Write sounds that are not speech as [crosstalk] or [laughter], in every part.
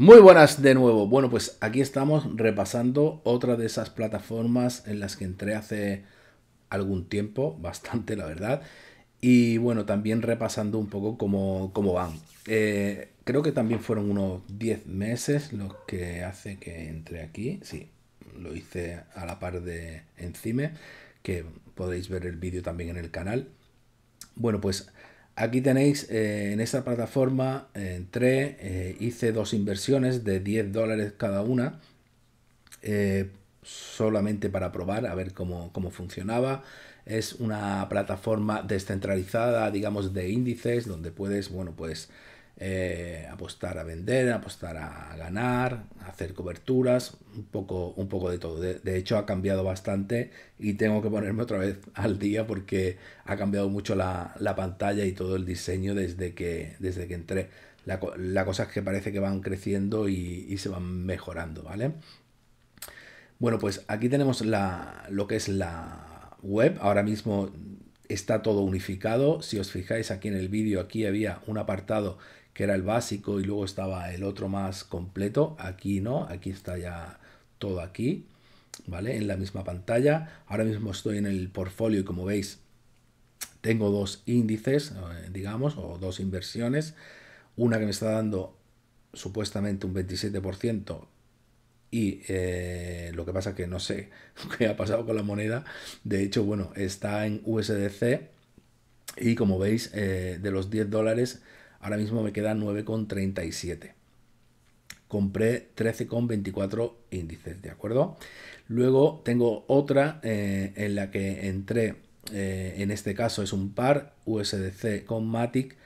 Muy buenas de nuevo. Bueno, pues aquí estamos repasando otra de esas plataformas en las que entré hace algún tiempo, [laughs] bastante la verdad. Y bueno, también repasando un poco cómo, van. Eh, creo que también fueron unos 10 meses los que hace que entre aquí. Sí, lo hice a la par de Encime, que podéis ver el vídeo también en el canal. Bueno, pues Aquí tenéis eh, en esta plataforma, entré, eh, hice dos inversiones de 10 dólares cada una, eh, solamente para probar, a ver cómo, cómo, funcionaba. Es una plataforma descentralizada, digamos, de índices, donde puedes, bueno, pues eh, apostar a vender, apostar a ganar, hacer coberturas, un poco, un poco de todo. De, hecho, ha cambiado bastante y tengo que ponerme otra vez [laughs] al día porque ha cambiado mucho la, pantalla y todo el diseño desde que, desde que entré. La, cosa es que parece que van creciendo y, y, se van mejorando, ¿vale? Bueno, pues aquí tenemos la, lo que es la web. Ahora mismo está todo unificado. Si os fijáis aquí en el vídeo, aquí había un apartado que era el básico y luego estaba el otro más completo. Aquí no, aquí está ya todo aquí, ¿vale? En la misma pantalla. Ahora mismo estoy en el portfolio y como veis, tengo dos índices, eh, digamos, o dos inversiones. Una que me está dando supuestamente un 27% y eh, lo que pasa que no sé [laughs] qué ha pasado con la moneda. De hecho, bueno, está en USDC. Y como veis, eh, de los 10 dólares, ahora mismo me quedan 9,37. Compré 13,24 índices, ¿de acuerdo? Luego tengo otra eh, en la que entré, en este caso es un par, USDC con Matic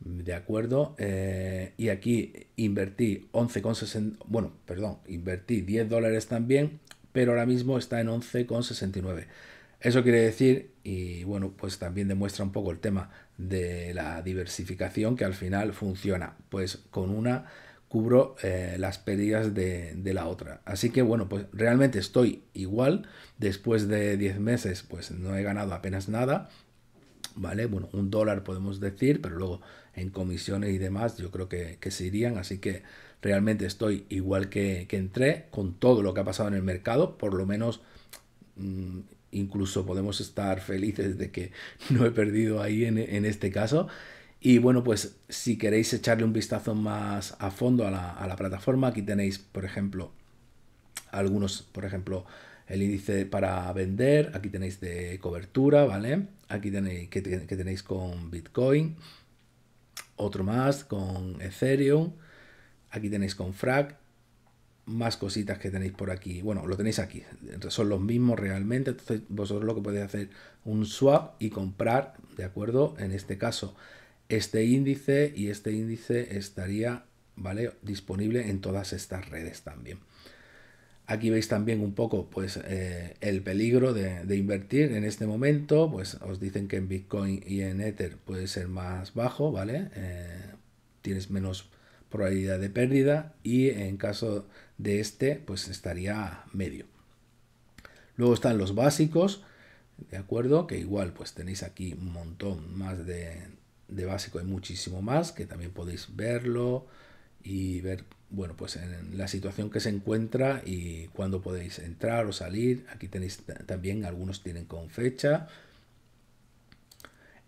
¿De acuerdo? Eh, y aquí invertí 11,60, bueno, perdón, invertí 10 dólares también, pero ahora mismo está en 11,69. Eso quiere decir, y bueno, pues también demuestra un poco el tema de la diversificación que al final funciona. Pues con una cubro eh, las pérdidas de, de, la otra. Así que bueno, pues realmente estoy igual. Después de 10 meses, pues no he ganado apenas nada. ¿vale? Bueno, un dólar podemos decir, pero luego en comisiones y demás yo creo que, se irían, así que realmente estoy igual que, que, entré con todo lo que ha pasado en el mercado, por lo menos mm, incluso podemos estar felices de que [laughs] no he perdido ahí en, este caso. Y bueno, pues si queréis echarle un vistazo más a fondo a la, a la plataforma, aquí tenéis, por ejemplo, algunos, por ejemplo, el índice para vender, aquí tenéis de cobertura, ¿vale? Aquí tenéis que, tenéis con Bitcoin, otro más con Ethereum, aquí tenéis con Frac, más cositas que tenéis por aquí. Bueno, lo tenéis aquí. Son los mismos realmente. Entonces vosotros lo que podéis hacer un swap y comprar, ¿de acuerdo? En este caso, este índice y este índice estaría, ¿vale? Disponible en todas estas redes también. Aquí veis también un poco pues, eh, el peligro de, invertir en este momento. Pues os dicen que en Bitcoin y en Ether puede ser más bajo, ¿vale? Eh, tienes menos probabilidad de pérdida y en caso de este, pues estaría medio. Luego están los básicos, ¿de acuerdo? Que igual pues tenéis aquí un montón más de, de básico, y muchísimo más, que también podéis verlo, y ver, bueno, pues en la situación que se encuentra y cuándo podéis entrar o salir. Aquí tenéis también, algunos tienen con fecha.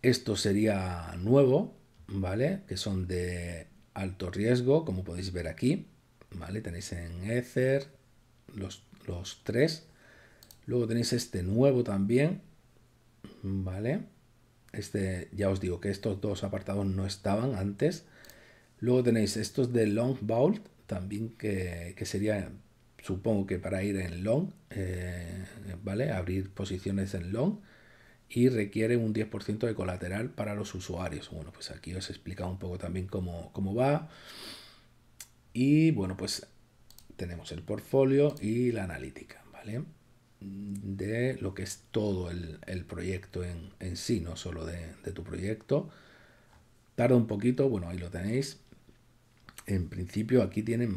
Esto sería nuevo, ¿vale? Que son de alto riesgo, como podéis ver aquí, ¿vale? Tenéis en Ether los, los tres. Luego tenéis este nuevo también, ¿vale? Este, ya os digo que estos dos apartados no estaban antes. Luego tenéis estos de long vault, también que, sería, supongo que para ir en long, eh, ¿vale? Abrir posiciones en long y requiere un 10% de colateral para los usuarios. Bueno, pues aquí os he explicado un poco también cómo, va. Y bueno, pues tenemos el portfolio y la analítica, ¿vale? De lo que es todo el, proyecto en, sí, no solo de, de tu proyecto. Tarda un poquito, bueno, ahí lo tenéis en principio aquí tienen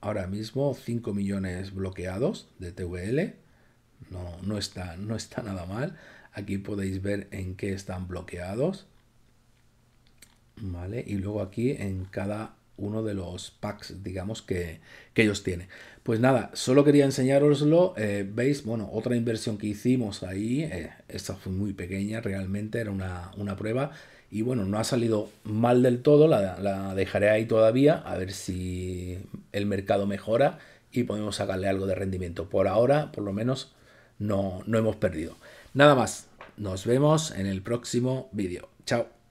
ahora mismo 5 millones bloqueados de TVL. No, no, está, no está nada mal. Aquí podéis ver en qué están bloqueados. ¿Vale? Y luego aquí en cada uno de los packs, digamos, que, que ellos tienen. Pues nada, solo quería enseñaroslo. Eh, Veis, bueno, otra inversión que hicimos ahí, eh, esta fue muy pequeña, realmente era una, una prueba y bueno, no ha salido mal del todo, la, dejaré ahí todavía, a ver si el mercado mejora y podemos sacarle algo de rendimiento. Por ahora, por lo menos, no, no hemos perdido. Nada más, nos vemos en el próximo vídeo. Chao.